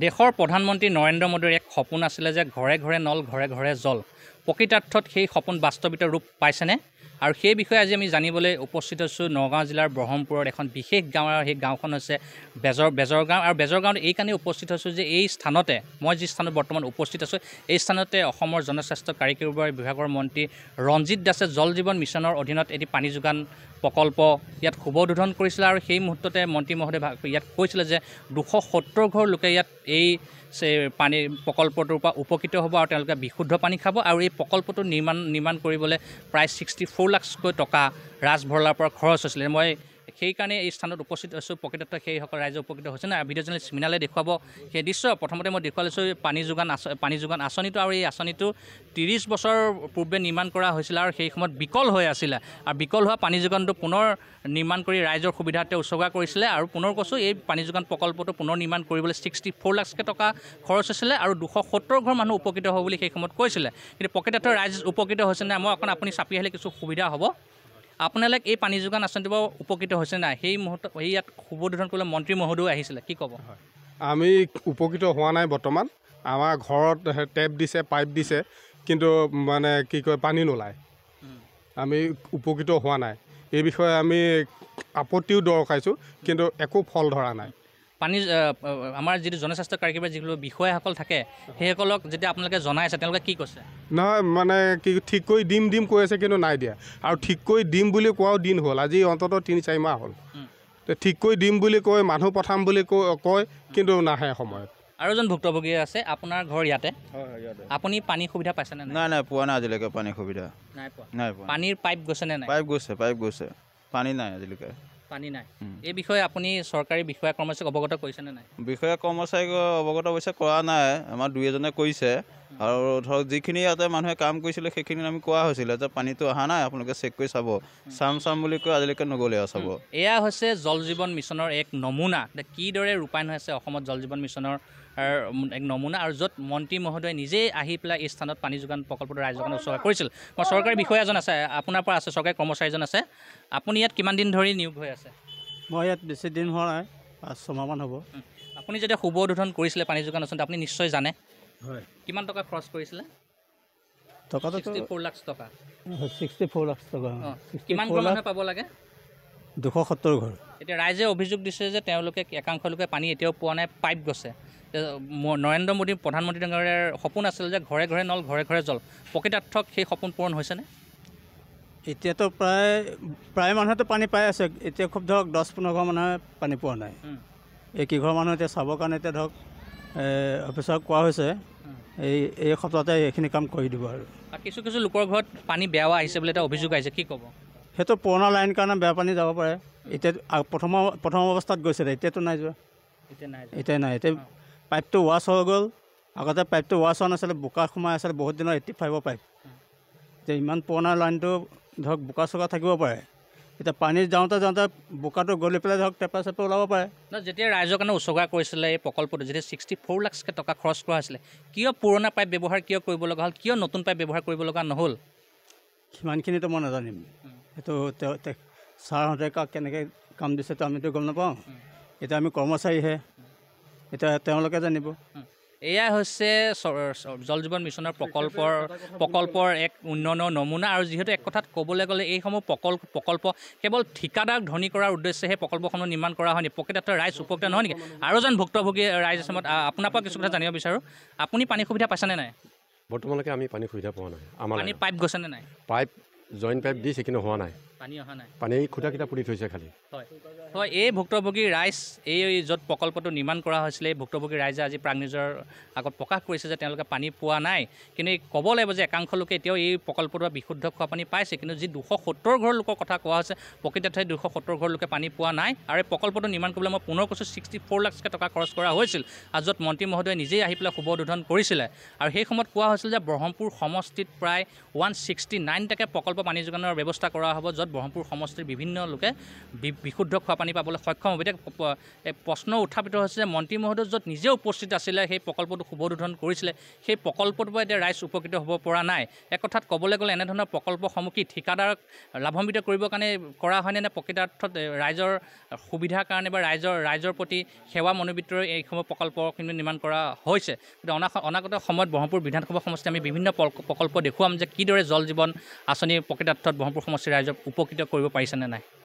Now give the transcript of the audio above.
দেশৰ প্ৰধানমন্ত্ৰী নৰেন্দ্ৰ মোদীৰ এক সপোন আছিলে যে ঘৰে ঘৰে নল ঘৰে ঘৰে জল প্ৰকৃতাৰ্থত সেই সপোন বাস্তৱিত ৰূপ পাইছেনে আৰু সেই বিষয়ে আজি আমি জানিবলৈ উপস্থিত হৈছোঁ নগাঁও জিলাৰ ব্ৰহ্মপুৰৰ এখন বিশেষ গাঁও আৰু সেই গাঁওখন হৈছে বেজৰ বেজৰগাঁও আৰু বেজৰগাঁৱত এইকাৰণেই উপস্থিত হৈছোঁ যে এই স্থানতে মই যি স্থানত বৰ্তমান উপস্থিত আছোঁ এই স্থানতে অসমৰ জনস্বাস্থ্য কাৰিকৰী বিভাগৰ মন্ত্ৰী ৰঞ্জিত দাসে জল জীৱন মিছনৰ অধীনত এটি পানী যোগান প্ৰকল্প ইয়াত শুভোধন কৰিছিলে আৰু সেই মুহূৰ্ততে মন্ত্ৰী মহোদয় ইয়াত কৈছিলে যে দুশ সত্তৰ ঘৰ লোকে ইয়াত এই পানী প্ৰকল্পটোৰ পৰা উপকৃত হ'ব আৰু তেওঁলোকে বিশুদ্ধ পানী খাব আৰু এই প্ৰকল্পটো নিৰ্মাণ নিৰ্মাণ কৰিবলৈ প্ৰায় ছিক্সটি ফ'ৰ লাখছকৈ টকা ৰাজভঁৰালৰ পৰা খৰচ হৈছিলে মই সেইকাৰণে এই স্থানত উপস্থিত হৈছোঁ প্ৰকৃত সেইসকল ৰাইজে উপকৃত হৈছে নাই ভিডিঅ'জনে চিমিনালে দেখুৱাব সেই দৃশ্য প্ৰথমতে মই দেখুৱালিছোঁ পানী যোগান আঁচনি পানী যোগান আঁচনিটো আৰু এই আঁচনিটো ত্ৰিছ বছৰ পূৰ্বে নিৰ্মাণ কৰা হৈছিলে আৰু সেই সময়ত বিকল হৈ আছিলে আৰু বিকল হোৱা পানী যোগানটো পুনৰ নিৰ্মাণ কৰি ৰাইজৰ সুবিধাৰ্থে উচৰ্গা কৰিছিলে আৰু পুনৰ কৈছোঁ এই পানী যোগান প্ৰকল্পটো পুনৰ নিৰ্মাণ কৰিবলৈ ছিক্সটি ফ'ৰ লাখকৈ টকা খৰচ হৈছিলে আৰু দুশ সত্তৰ ঘৰ মানুহ উপকৃত হ'ব বুলি সেই সময়ত কৈছিলে কিন্তু প্ৰকৃততে ৰাইজ উপকৃত হৈছে নে মই অকণ আপুনি চাপি আহিলে কিছু সুবিধা হ'ব আপোনালোক এই পানী যোগান আঁচনিটো বাৰু উপকৃত হৈছে নাই সেই মুহূৰ্ত এই ইয়াত শুভোধন কৰিবলৈ মন্ত্ৰী মহোদয় আহিছিলে কি ক'ব আমি উপকৃত হোৱা নাই বৰ্তমান আমাৰ ঘৰত টেপ দিছে পাইপ দিছে কিন্তু মানে কি কয় পানী নোলায় আমি উপকৃত হোৱা নাই এই বিষয়ে আমি আপত্তিও দৰকাৰিছোঁ কিন্তু একো ফল ধৰা নাই পানী আমাৰ যিটো জনস্বাস্থ্য কাৰ্যকৰী যিসকল বিষয়াসকল থাকে সেইসকলক যেতিয়া আপোনালোকে জনাই আছে তেওঁলোকে কি কৈছে নহয় মানে কি ঠিক কৰি দিম দিম কৈ আছে কিন্তু নাই দিয়া আৰু ঠিক কৰি দিম বুলি কোৱাও দিন হ'ল আজি অন্ততঃ তিনি চাৰিমাহ হ'ল ঠিক কৰি দিম বুলি কৈ মানুহ পঠাম বুলি কৈ কয় কিন্তু নাহে সময়ত আৰু এজন ভুক্তভোগী আছে আপোনাৰ ঘৰ ইয়াতে আপুনি পানীৰ সুবিধা পাইছেনে নাই নাই পোৱা নাই আজিলৈকে পানীৰ সুবিধা নাই পোৱা নাই পোৱা পানীৰ পাইপ গৈছে নে নাই পাইপ গৈছে পাইপ গৈছে পানী নাই আজিলৈকে পানী নাই এই বিষয়ে আপুনি চৰকাৰী বিষয়া কৰ্মচাৰীক অৱগত কৰিছেনে নাই বিষয়া কৰ্মচাৰীক অৱগত অৱশ্যে কৰা নাই আমাৰ দুই এজনে কৰিছে আৰু ধৰক যিখিনি ইয়াতে মানুহে কাম কৰিছিলে সেইখিনিত আমি কোৱা হৈছিলে যে পানীটো অহা নাই আপোনালোকে চেক কৰি চাব চাম চাম বুলি কৈ আজিলৈকে নগ'লে আৰু চাব এয়া হৈছে জল জীৱন মিছনৰ এক নমুনা কিদৰে ৰূপায়ণ হৈছে অসমত জল জীৱন মিছনৰ এক নমুনা আৰু য'ত মন্ত্ৰী মহোদয়ে নিজেই আহি পেলাই এই স্থানত পানী যোগান প্ৰকল্পটো ৰাইজৰ কাৰণে উচৰ্গা কৰিছিল মই চৰকাৰী বিষয়াজন আছে আপোনাৰ পৰা আছে চৰকাৰী কৰ্মচাৰীজন আছে আপুনি ইয়াত কিমান দিন ধৰি নিয়োগ হৈ আছে মই ইয়াত বেছি দিন হোৱা নাই পাঁচ ছমাহমান হ'ব আপুনি যেতিয়া শুভোধন কৰিছিলে পানী যোগান আঁচনিত আপুনি নিশ্চয় জানে হয় কিমান টকা খৰচ কৰিছিলে পাব লাগে দুশ সত্তৰ ঘৰ এতিয়া ৰাইজে অভিযোগ দিছে যে তেওঁলোকে একাংশ লোকে পানী এতিয়াও পোৱা নাই পাইপ গছে নৰেন্দ্ৰ মোদী প্ৰধানমন্ত্ৰী ডাঙৰীয়াৰ সপোন আছিল যে ঘৰে ঘৰে নল ঘৰে ঘৰে জল প্ৰকৃতাৰ্থক সেই সপোন পূৰণ হৈছেনে এতিয়াতো প্ৰায় প্ৰায় মানুহেতো পানী পাই আছে এতিয়া খুব ধৰক দহ পোন্ধৰ ঘৰ মানুহে পানী পোৱা নাই এই কিঘৰ মানুহ এতিয়া চাবৰ কাৰণে এতিয়া ধৰক অফিচাৰক কোৱা হৈছে এই এই সপ্তাহতে এইখিনি কাম কৰি দিব আৰু কিছু কিছু লোকৰ ঘৰত পানী বেয়াও আহিছে বুলি এটা অভিযোগ আহিছে কি ক'ব সেইটো পুৰণা লাইন কাৰণে বেয়া পানী যাব পাৰে এতিয়া প্ৰথম প্ৰথম অৱস্থাত গৈছে এতিয়াতো নাই যোৱা এতিয়া নাই এতিয়া নাই এতিয়া পাইপটো ৱাছ হৈ গ'ল আগতে পাইপটো ৱাছ হোৱা নাছিলে বোকা সোমাই আছিলে বহুত দিনৰ এইটি ফাইভৰ পাইপ যে ইমান পুৰণা লাইনটো ধৰক বোকা চোকা থাকিব পাৰে এতিয়া পানী যাওঁতে যাওঁতে বোকাটো গলি পেলাই ধৰক টেপা চেপা ওলাব পাৰে ন যেতিয়া ৰাইজৰ কাৰণে উচৰ্গা কৰিছিলে এই প্ৰকল্পটো যেতিয়া ছিক্সটি ফ'ৰ লাখকৈ টকা খৰচ কৰা হৈছিলে কিয় পুৰণা পাইপ ব্যৱহাৰ কিয় কৰিব লগা হ'ল কিয় নতুন পাইপ ব্যৱহাৰ কৰিব লগা নহ'ল সিমানখিনিতো মই নাজানিম সেইটো তেওঁ ছাৰহঁতে কাক কেনেকৈ কাম দিছেতো আমিতো গম নাপাওঁ এতিয়া আমি কৰ্মচাৰীহে এতিয়া তেওঁলোকে জানিব এয়া হৈছে জল জীৱন মিছনৰ প্ৰকল্পৰ প্ৰকল্পৰ এক উন্নয়নৰ নমুনা আৰু যিহেতু এক কথাত ক'বলৈ গ'লে এইসমূহ প্ৰকল্প প্ৰকল্প কেৱল ঠিকাদাৰক ধনী কৰাৰ উদ্দেশ্যে সেই প্ৰকল্পসমূহ নিৰ্মাণ কৰা হয় নেকি প্ৰকৃত ৰাইজ উপকৃত নহয় নেকি আৰু এজন ভুক্তভোগী ৰাইজ আছে মই আপোনাৰ পৰা কিছু কথা জানিব বিচাৰোঁ আপুনি পানী সুবিধা পাইছেনে নাই বৰ্তমানলৈকে আমি পানী সুবিধা পোৱা নাই আমাৰ পানী পাইপ গৈছেনে নাই পাইপ জইন পাইপ দিছে কিন্তু হোৱা নাই পানী অহা নাই খুঁটাকেইটা পুৰি থৈছে খালি হয় এই ভুক্তভোগী ৰাইজ এই য'ত প্ৰকল্পটো নিৰ্মাণ কৰা হৈছিলে এই ভুক্তভোগী ৰাইজে আজি প্ৰাগনিউজৰ আগত প্ৰকাশ কৰিছে যে তেওঁলোকে পানী পোৱা নাই কিন্তু এই ক'ব লাগিব যে একাংশ লোকে এতিয়াও এই প্ৰকল্পটো বিশুদ্ধ খোৱা পানী পাইছে কিন্তু যি দুশ সত্তৰ ঘৰ লোকৰ কথা কোৱা হৈছে প্ৰকৃত ঠাইত দুশ সত্তৰ ঘৰ লোকে পানী পোৱা নাই আৰু এই প্ৰকল্পটো নিৰ্মাণ কৰিবলৈ মই পুনৰ কৈছোঁ ছিক্সটি ফ'ৰ লাখকৈ টকা খৰচ কৰা হৈছিল আৰু য'ত মন্ত্ৰী মহোদয়ে নিজেই আহি পেলাই শুভ উদ্বোধন কৰিছিলে আৰু সেই সময়ত কোৱা হৈছিল যে ব্ৰহ্মপুৰ সমষ্টিত প্ৰায় ওৱান ছিক্সটি নাইনটাকৈ প্ৰকল্প পানী যোগানৰ ব্যৱস্থা কৰা হ'ব য'ত ব্ৰহ্মপুৰ সমষ্টিৰ বিভিন্ন লোকে বিশুদ্ধ খোৱা পানী পাবলৈ সক্ষম হ'ব এতিয়া প্ৰশ্ন উত্থাপিত হৈছে যে মন্ত্ৰী মহোদয় য'ত নিজে উপস্থিত আছিলে সেই প্ৰকল্পটো শুভোধন কৰিছিলে সেই প্ৰকল্পটোৰ পৰা এতিয়া ৰাইজ উপকৃত হ'ব পৰা নাই এক কথাত ক'বলৈ গ'লে এনেধৰণৰ প্ৰকল্পসমূহ কি ঠিকাদাৰক লাভান্বিত কৰিবৰ কাৰণে কৰা হয়নে নে প্ৰকৃতাৰ্থত ৰাইজৰ সুবিধাৰ কাৰণে বা ৰাইজৰ ৰাইজৰ প্ৰতি সেৱা মনোবৃত্তৰে এইসমূহ প্ৰকল্পখিনি নিৰ্মাণ কৰা হৈছে গতিকে অনাগত সময়ত ব্ৰহ্মপুৰ বিধানসভা সমষ্টি আমি বিভিন্ন প্ৰকল্প দেখুৱাম যে কিদৰে জল জীৱন আঁচনি প্ৰকৃতাৰ্থত ব্ৰহ্মপুৰ সমষ্টিৰ ৰাইজক উপ উপকৃত কৰিব পাৰিছেনে নাই